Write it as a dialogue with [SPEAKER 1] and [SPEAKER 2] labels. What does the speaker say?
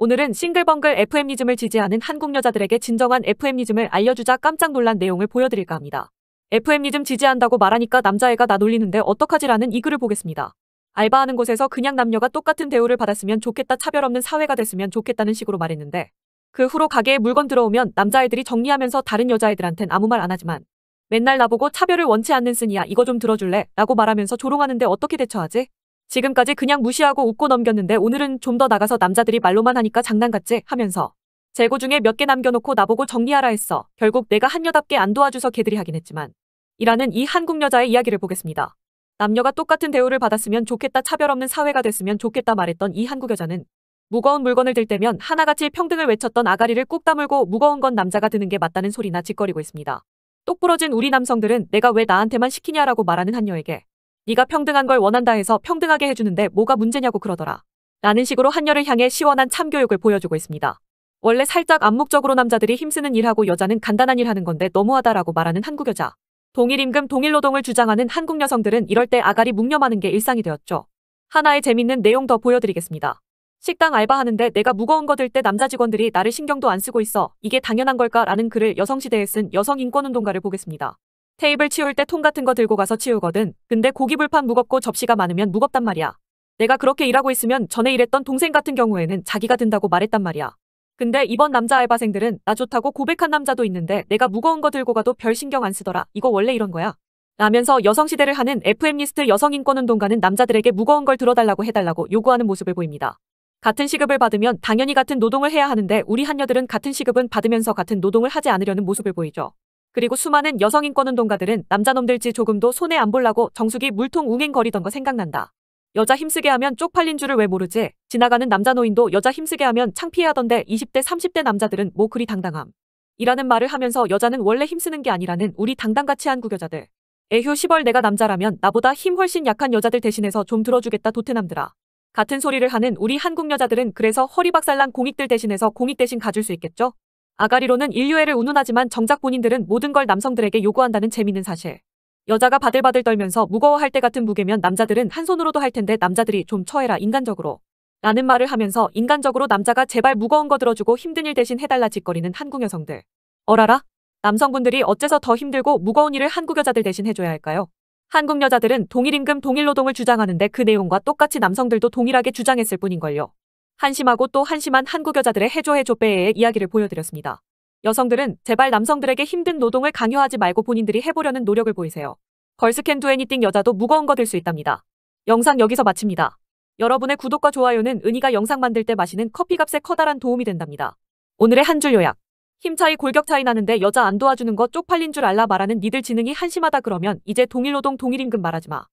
[SPEAKER 1] 오늘은 싱글벙글 FM이즘을 지지하는 한국 여자들에게 진정한 FM이즘을 알려주자 깜짝 놀란 내용을 보여드릴까 합니다. FM이즘 지지한다고 말하니까 남자애가 나 놀리는데 어떡하지라는 이 글을 보겠습니다. 알바하는 곳에서 그냥 남녀가 똑같은 대우를 받았으면 좋겠다 차별 없는 사회가 됐으면 좋겠다는 식으로 말했는데 그 후로 가게에 물건 들어오면 남자애들이 정리하면서 다른 여자애들한텐 아무 말 안 하지만 맨날 나보고 차별을 원치 않는 쓰니야 이거 좀 들어줄래? 라고 말하면서 조롱하는데 어떻게 대처하지? 지금까지 그냥 무시하고 웃고 넘겼는데 오늘은 좀 더 나가서 남자들이 말로만 하니까 장난같지 하면서 재고 중에 몇 개 남겨놓고 나보고 정리하라 했어. 결국 내가 한여답게 안 도와줘서 개들이 하긴 했지만 이라는 이 한국 여자의 이야기를 보겠습니다. 남녀가 똑같은 대우를 받았으면 좋겠다 차별 없는 사회가 됐으면 좋겠다 말했던 이 한국 여자는 무거운 물건을 들 때면 하나같이 평등을 외쳤던 아가리를 꾹 다물고 무거운 건 남자가 드는 게 맞다는 소리나 짓거리고 있습니다. 똑부러진 우리 남성들은 내가 왜 나한테만 시키냐라고 말하는 한녀에게 네가 평등한 걸 원한다 해서 평등하게 해주는데 뭐가 문제냐고 그러더라. 라는 식으로 한여를 향해 시원한 참교육을 보여주고 있습니다. 원래 살짝 암묵적으로 남자들이 힘쓰는 일하고 여자는 간단한 일하는 건데 너무하다라고 말하는 한국 여자. 동일 임금 동일 노동을 주장하는 한국 여성들은 이럴 때 아가리 묵념하는 게 일상이 되었죠. 하나의 재밌는 내용 더 보여드리겠습니다. 식당 알바하는데 내가 무거운 거 들 때 남자 직원들이 나를 신경도 안 쓰고 있어. 이게 당연한 걸까? 라는 글을 여성시대에 쓴 여성인권운동가를 보겠습니다. 테이블 치울 때 통 같은 거 들고 가서 치우거든. 근데 고기 불판 무겁고 접시가 많으면 무겁단 말이야. 내가 그렇게 일하고 있으면 전에 일했던 동생 같은 경우에는 자기가 든다고 말했단 말이야. 근데 이번 남자 알바생들은 나 좋다고 고백한 남자도 있는데 내가 무거운 거 들고 가도 별 신경 안 쓰더라. 이거 원래 이런 거야. 라면서 여성시대를 하는 FM리스트 여성인권운동가는 남자들에게 무거운 걸 들어달라고 해달라고 요구하는 모습을 보입니다. 같은 시급을 받으면 당연히 같은 노동을 해야 하는데 우리 한녀들은 같은 시급은 받으면서 같은 노동을 하지 않으려는 모습을 보이죠. 그리고 수많은 여성 인권운동가들은 남자놈들지 조금도 손에안 볼라고 정수기 물통 웅행거리던 거 생각난다. 여자 힘쓰게 하면 쪽팔린 줄을 왜 모르지? 지나가는 남자 노인도 여자 힘쓰게 하면 창피해하던데 20대 30대 남자들은 뭐 그리 당당함. 이라는 말을 하면서 여자는 원래 힘쓰는 게 아니라는 우리 당당같이 한 구교자들. 에휴 시벌 내가 남자라면 나보다 힘 훨씬 약한 여자들 대신해서 좀 들어주겠다 도태남들아. 같은 소리를 하는 우리 한국 여자들은 그래서 허리박살난 공익들 대신해서 공익 대신 가줄 수 있겠죠? 아가리로는 인류애를 운운하지만 정작 본인들은 모든 걸 남성들에게 요구한다는 재미있는 사실. 여자가 바들바들 떨면서 무거워할 때 같은 무게면 남자들은 한 손으로도 할 텐데 남자들이 좀 처해라 인간적으로. 라는 말을 하면서 인간적으로 남자가 제발 무거운 거 들어주고 힘든 일 대신 해달라 짓거리는 한국 여성들. 어라라? 남성분들이 어째서 더 힘들고 무거운 일을 한국 여자들 대신 해줘야 할까요? 한국 여자들은 동일임금 동일노동을 주장하는데 그 내용과 똑같이 남성들도 동일하게 주장했을 뿐인걸요. 한심하고 또 한심한 한국 여자들의 해조해 조배의 이야기를 보여드렸습니다. 여성들은 제발 남성들에게 힘든 노동을 강요하지 말고 본인들이 해보려는 노력을 보이세요. 걸스캔 두애니띵 여자도 무거운 거 될 수 있답니다. 영상 여기서 마칩니다. 여러분의 구독과 좋아요는 은희가 영상 만들 때 마시는 커피값에 커다란 도움이 된답니다. 오늘의 한 줄 요약. 힘차이 골격 차이 나는데 여자 안 도와주는 거 쪽팔린 줄 알라 말하는 니들 지능이 한심하다 그러면 이제 동일노동 동일임금 말하지 마.